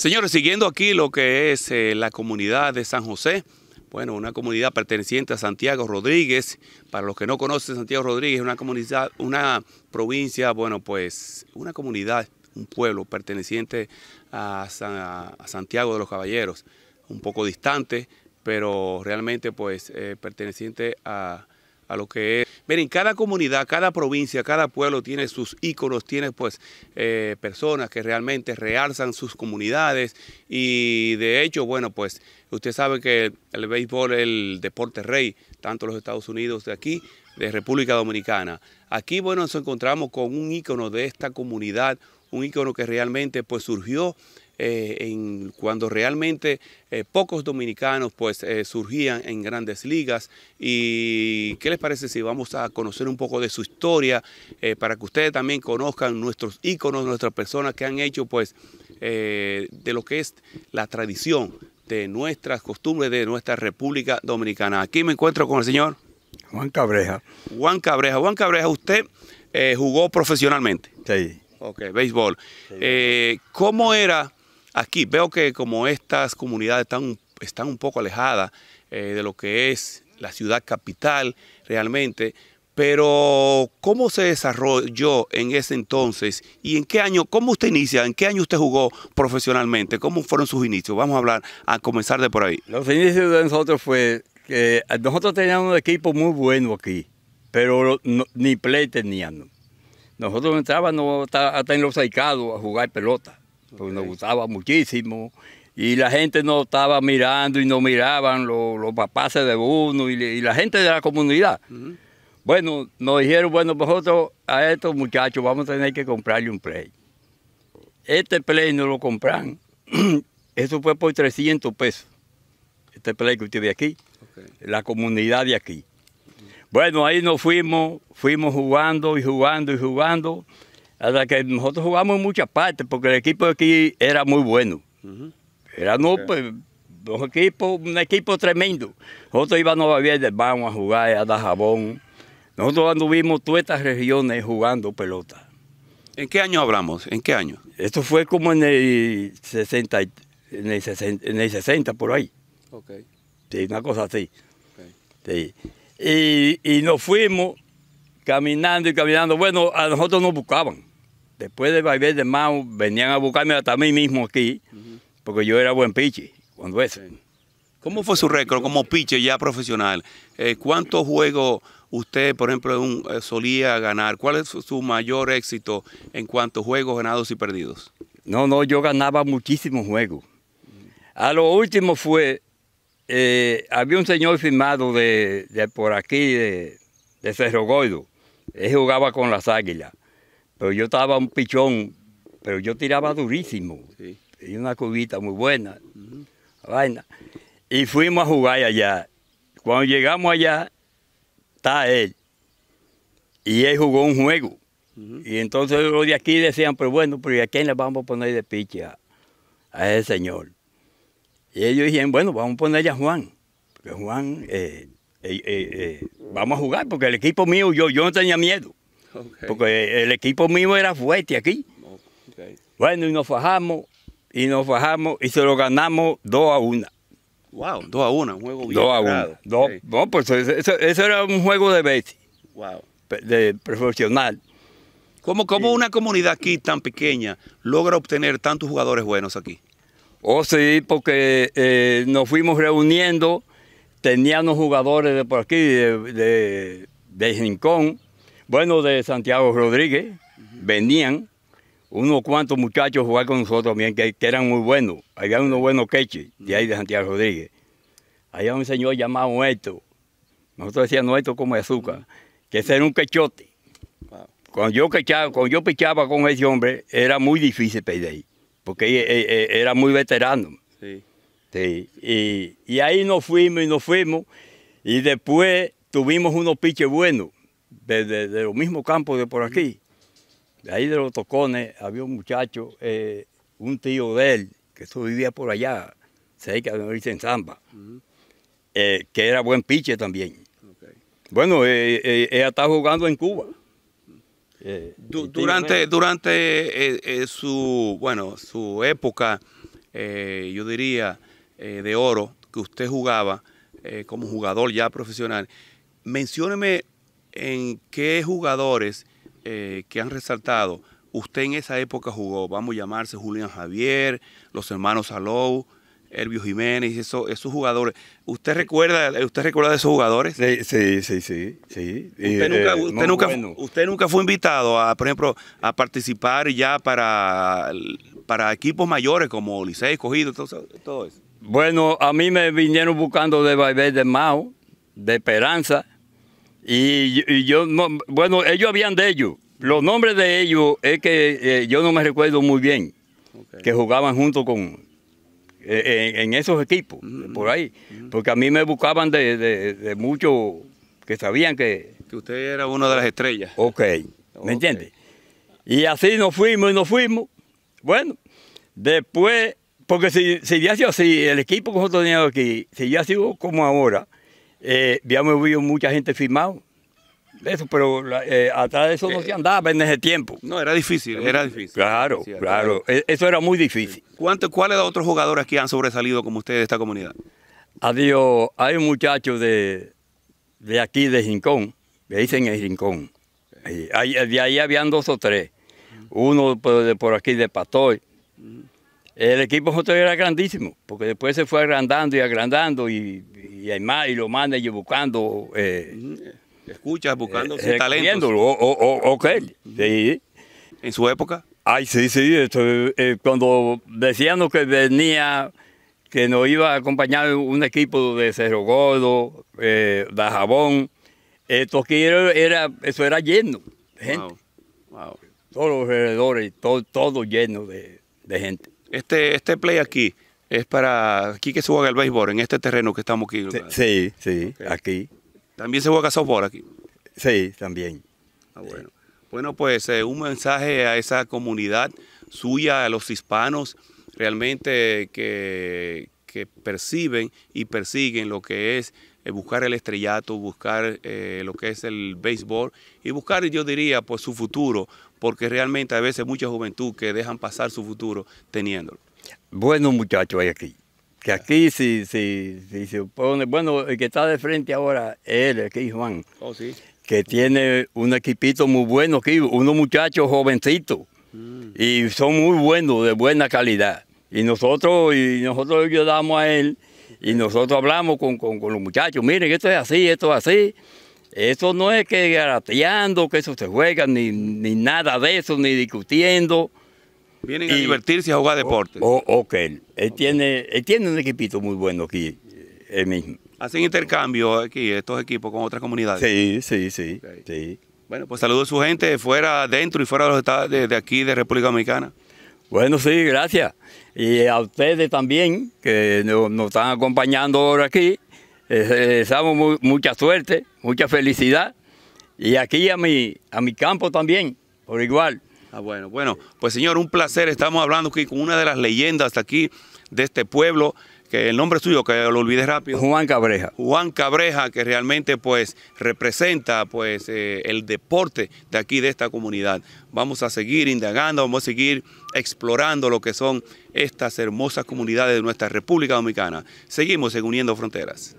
Señores, siguiendo aquí lo que es eh, la comunidad de San José, bueno, una comunidad perteneciente a Santiago Rodríguez. Para los que no conocen Santiago Rodríguez, es una comunidad, una provincia, bueno, pues una comunidad, un pueblo perteneciente a, Santiago de los Caballeros, un poco distante, pero realmente pues eh, perteneciente a lo que es Miren, cada comunidad, cada provincia, cada pueblo tiene sus íconos, tiene pues eh, personas que realmente realzan sus comunidades y de hecho, bueno, pues usted sabe que el béisbol es el deporte rey, tanto los Estados Unidos de aquí, de República Dominicana. Aquí, bueno, nos encontramos con un ícono de esta comunidad, un ícono que realmente pues surgió eh, en, cuando realmente eh, pocos dominicanos pues eh, surgían en grandes ligas. ¿Y qué les parece si vamos a conocer un poco de su historia para que ustedes también conozcan nuestros íconos, nuestras personas que han hecho pues de lo que es la tradición de nuestras costumbres de nuestra República Dominicana. Aquí me encuentro con el señor Juan Cabreja. Juan Cabreja. Juan Cabreja, usted jugó profesionalmente. Sí. Ok, béisbol. ¿Cómo era aquí veo que como estas comunidades están, están un poco alejadas eh, de lo que es la ciudad capital realmente, pero ¿cómo se desarrolló en ese entonces y en qué año, cómo usted inicia, en qué año usted jugó profesionalmente, cómo fueron sus inicios? Vamos a hablar, a comenzar de por ahí. Los inicios de nosotros fue que eh, nosotros teníamos un equipo muy bueno aquí, pero ni play teníamos. Nosotros entrábamos hasta en los saicados a jugar pelota nos gustaba muchísimo. Y la gente nos estaba mirando y nos miraban los, papás de uno y, la gente de la comunidad. Bueno, nos dijeron, bueno, nosotros a estos muchachos vamos a tener que comprarle un play. Este play no lo compran. Eso fue por 300 pesos. Este play que usted ve aquí, la comunidad de aquí. Bueno, ahí nos fuimos, fuimos jugando y jugando y jugando. Hasta que nosotros jugamos en muchas partes porque el equipo de aquí era muy bueno. Era pues, un equipo, tremendo. Nosotros íbamos a ver de banco a jugar, a dar jabón. Nosotros anduvimos todas estas regiones jugando pelota. ¿En qué año hablamos? ¿En qué año? Esto fue como en el 60, en el 60, por ahí. Ok. Sí, una cosa así. Sí. y nos fuimos caminando y caminando. Bueno, a nosotros nos buscaban. Después de Valverde de Mao, venían a buscarme hasta mí mismo aquí, porque yo era buen piche cuando eso. ¿Cómo fue su récord como piche ya profesional? Eh, ¿Cuántos juegos usted, por ejemplo, eh, solía ganar? ¿Cuál es su, mayor éxito en cuanto a juegos ganados y perdidos? No, no, yo ganaba muchísimos juegos. A lo último fue, eh, había un señor firmado de, por aquí, de, Cerro Goido. Él jugaba con las águilas. Pero yo estaba un pichón, pero yo tiraba durísimo. Y una cubita muy buena. Y fuimos a jugar allá. Cuando llegamos allá, está él. Y él jugó un juego. Y entonces los de aquí decían, pero bueno, pero ¿y a quién le vamos a poner de piche a, ese señor? Y ellos dijeron, bueno, vamos a ponerle a Juan. Porque Juan, eh, eh, eh, vamos a jugar, porque el equipo mío, yo, yo no tenía miedo. Porque el equipo mismo era fuerte aquí. Bueno, y nos fajamos, y nos fajamos, y se lo ganamos 2 a 1. Wow, 2 a 1, un juego bien. 2 a 1. No, pues eso, eso, era un juego de bestia Wow. De profesional. ¿Cómo, una comunidad aquí tan pequeña logra obtener tantos jugadores buenos aquí? Oh, sí, porque eh, nos fuimos reuniendo, teníamos jugadores de por aquí, de, de, de Rincón, bueno, de Santiago Rodríguez venían unos cuantos muchachos a jugar con nosotros también, que, eran muy buenos. Había unos buenos queches de ahí de Santiago Rodríguez. Había un señor llamado Héctor. Nosotros decíamos nuestro como azúcar, que ese era un quechote. Cuando yo, quechaba, cuando yo pichaba con ese hombre, era muy difícil pedir, porque eh, eh, era muy veterano. Sí. y, ahí nos fuimos y nos fuimos. Y después tuvimos unos piches buenos de, de, los mismos campos de por aquí, de ahí de los tocones, había un muchacho, eh, un tío de él, que eso vivía por allá, cerca de en Zamba, eh, que era buen piche también. Bueno, eh, ella está jugando en Cuba. durante durante su, bueno, su época, yo diría, de oro que usted jugaba como jugador ya profesional. Mencióneme en qué jugadores eh, que han resaltado usted en esa época jugó, vamos a llamarse Julián Javier, los hermanos Alou, Herbio Jiménez, esos jugadores. ¿Usted recuerda, usted recuerda de esos jugadores? Sí, sí, sí, sí. Eh, usted, nunca, fue invitado a, por ejemplo, a participar ya para, equipos mayores como Licey, Cogido, todo, eso. Bueno, a mí me vinieron buscando de Baibé de Mao, de Esperanza, y, yo, no, bueno, ellos habían de ellos. Los nombres de ellos es que eh, yo no me recuerdo muy bien, que jugaban junto con, eh, en, esos equipos, mm. por ahí. Mm. Porque a mí me buscaban de, de, muchos que sabían que... Que usted era una de las estrellas. Ok, ¿me entiende? Y así nos fuimos y nos fuimos. Bueno, después, porque si, si ya sido así, el equipo que nosotros teníamos aquí, si ya sido como ahora, ya me hubo mucha gente firmado. Eso, pero eh, atrás de eso no eh, se andaba pues, en ese tiempo. No, era difícil, era difícil. Claro, claro. E, eso era muy difícil. Eh, cuántos ¿Cuáles otros jugadores que han sobresalido como ustedes de esta comunidad? Adiós, hay un muchacho de, aquí, de Rincón, me dicen el Rincón. de ahí habían dos o tres. Uno pues, por aquí de Patoy, el equipo nosotros era grandísimo, porque después se fue agrandando y agrandando y, y hay más, y lo manda y buscando. Escuchas, buscando eh, talentos. O, o, ok, ¿En su época? Ay, sí, sí. Eh, cuando decían que venía, que nos iba a acompañar un equipo de Cerro Gordo, eh, de Jabón, esto era, eso era lleno de gente. Todos los alrededores, todo, todo lleno de, de gente. Este, este, play aquí es para aquí que se juega el béisbol, en este terreno que estamos aquí. Sí, sí, aquí. También se juega softball aquí. Sí, también. Ah, bueno. Bueno, pues eh, un mensaje a esa comunidad suya, a los hispanos, realmente que, perciben y persiguen lo que es eh, buscar el estrellato, buscar eh, lo que es el béisbol y buscar, yo diría, pues su futuro, porque realmente a veces mucha juventud que dejan pasar su futuro teniéndolo. Bueno muchachos hay aquí. Que aquí si, sí, se pone, bueno, el que está de frente ahora es él, aquí Juan, oh, que tiene un equipito muy bueno aquí, unos muchachos jovencitos, mm. y son muy buenos, de buena calidad. Y nosotros, y nosotros ayudamos a él, y nosotros hablamos con los muchachos, miren, esto es así, esto es así, eso no es que garateando, que eso se juega, ni, nada de eso, ni discutiendo. Vienen a divertirse y a jugar deporte. ok, él, Tiene, tiene un equipito muy bueno aquí, él mismo. ¿Hacen intercambio aquí estos equipos con otras comunidades? Sí, sí, sí. Bueno, pues saludo a su gente fuera, dentro y fuera de los estados de, aquí, de República Dominicana. Bueno, sí, gracias. Y a ustedes también, que nos están acompañando ahora aquí deseamos mucha suerte, mucha felicidad. Y aquí a mi, a mi campo también, por igual. Ah, bueno, bueno, pues señor, un placer. Estamos hablando aquí con una de las leyendas de aquí de este pueblo, que el nombre suyo, que lo olvidé rápido. Juan Cabreja. Juan Cabreja, que realmente pues representa pues eh, el deporte de aquí, de esta comunidad. Vamos a seguir indagando, vamos a seguir explorando lo que son estas hermosas comunidades de nuestra República Dominicana. Seguimos en Uniendo Fronteras.